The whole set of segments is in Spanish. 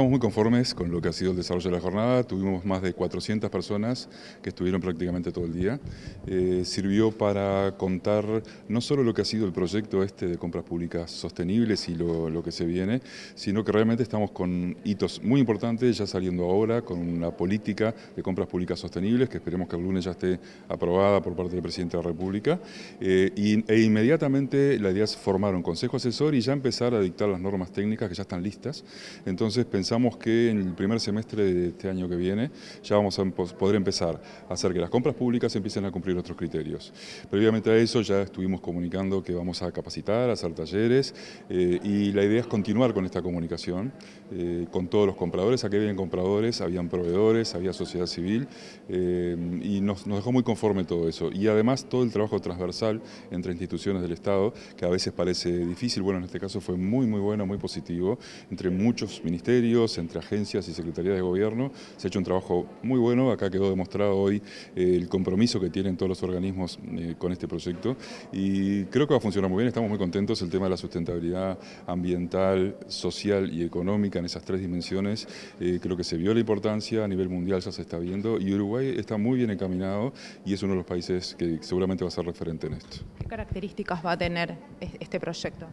Estamos muy conformes con lo que ha sido el desarrollo de la jornada, tuvimos más de 400 personas que estuvieron prácticamente todo el día. Eh, sirvió para contar no solo lo que ha sido el proyecto este de compras públicas sostenibles y lo, que se viene, sino que realmente estamos con hitos muy importantes ya saliendo ahora con una política de compras públicas sostenibles que esperemos que el lunes ya esté aprobada por parte del Presidente de la República eh, e inmediatamente la idea es formar un consejo asesor y ya empezar a dictar las normas técnicas que ya están listas. Entonces pensamos que en el primer semestre de este año que viene ya vamos a poder empezar a hacer que las compras públicas empiecen a cumplir nuestros criterios. Previamente a eso ya estuvimos comunicando que vamos a capacitar, a hacer talleres eh, y la idea es continuar con esta comunicación eh, con todos los compradores. Aquí habían compradores, habían proveedores, había sociedad civil eh, y nos dejó muy conforme todo eso. Y además todo el trabajo transversal entre instituciones del Estado que a veces parece difícil, bueno en este caso fue muy muy bueno, muy positivo, entre muchos ministerios, entre agencias y secretarías de gobierno. Se ha hecho un trabajo muy bueno, acá quedó demostrado hoy eh, el compromiso que tienen todos los organismos eh, con este proyecto y creo que va a funcionar muy bien, estamos muy contentos, el tema de la sustentabilidad ambiental, social y económica en esas tres dimensiones, eh, creo que se vio la importancia, a nivel mundial ya se está viendo y Uruguay está muy bien encaminado y es uno de los países que seguramente va a ser referente en esto. ¿Qué características va a tener este proyecto?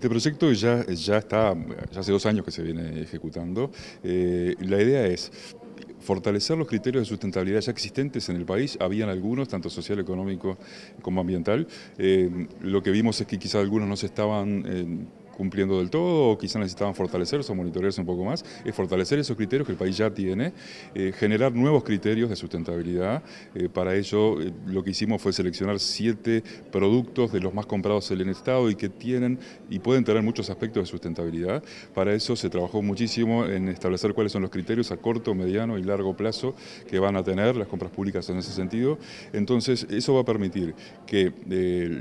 Este proyecto ya, ya está, ya hace dos años que se viene ejecutando. Eh, la idea es fortalecer los criterios de sustentabilidad ya existentes en el país, habían algunos, tanto social, económico como ambiental. Eh, lo que vimos es que quizás algunos no se estaban eh, cumpliendo del todo o quizás necesitaban fortalecerse o monitorearse un poco más, es fortalecer esos criterios que el país ya tiene, eh, generar nuevos criterios de sustentabilidad. Eh, para ello eh, lo que hicimos fue seleccionar siete productos de los más comprados en el Estado y que tienen y pueden tener muchos aspectos de sustentabilidad. Para eso se trabajó muchísimo en establecer cuáles son los criterios a corto, mediano y largo plazo que van a tener las compras públicas en ese sentido. Entonces eso va a permitir que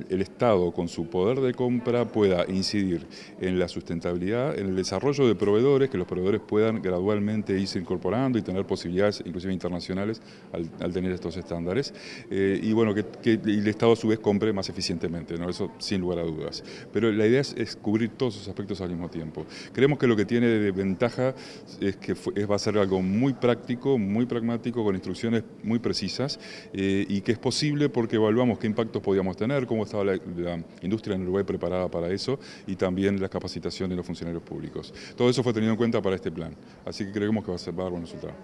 el Estado con su poder de compra pueda incidir en la sustentabilidad, en el desarrollo de proveedores, que los proveedores puedan gradualmente irse incorporando y tener posibilidades inclusive internacionales al, tener estos estándares. Eh, y bueno, que, el Estado a su vez compre más eficientemente, ¿no? eso sin lugar a dudas. Pero la idea es, cubrir todos esos aspectos al mismo tiempo. Creemos que lo que tiene de ventaja es que va a ser algo muy práctico, muy pragmático, con instrucciones muy precisas eh, y que es posible porque evaluamos qué impactos podíamos tener, cómo estaba la, la industria en Uruguay preparada para eso y también de la capacitación de los funcionarios públicos. Todo eso fue tenido en cuenta para este plan, así que creemos que va a ser va buen resultado.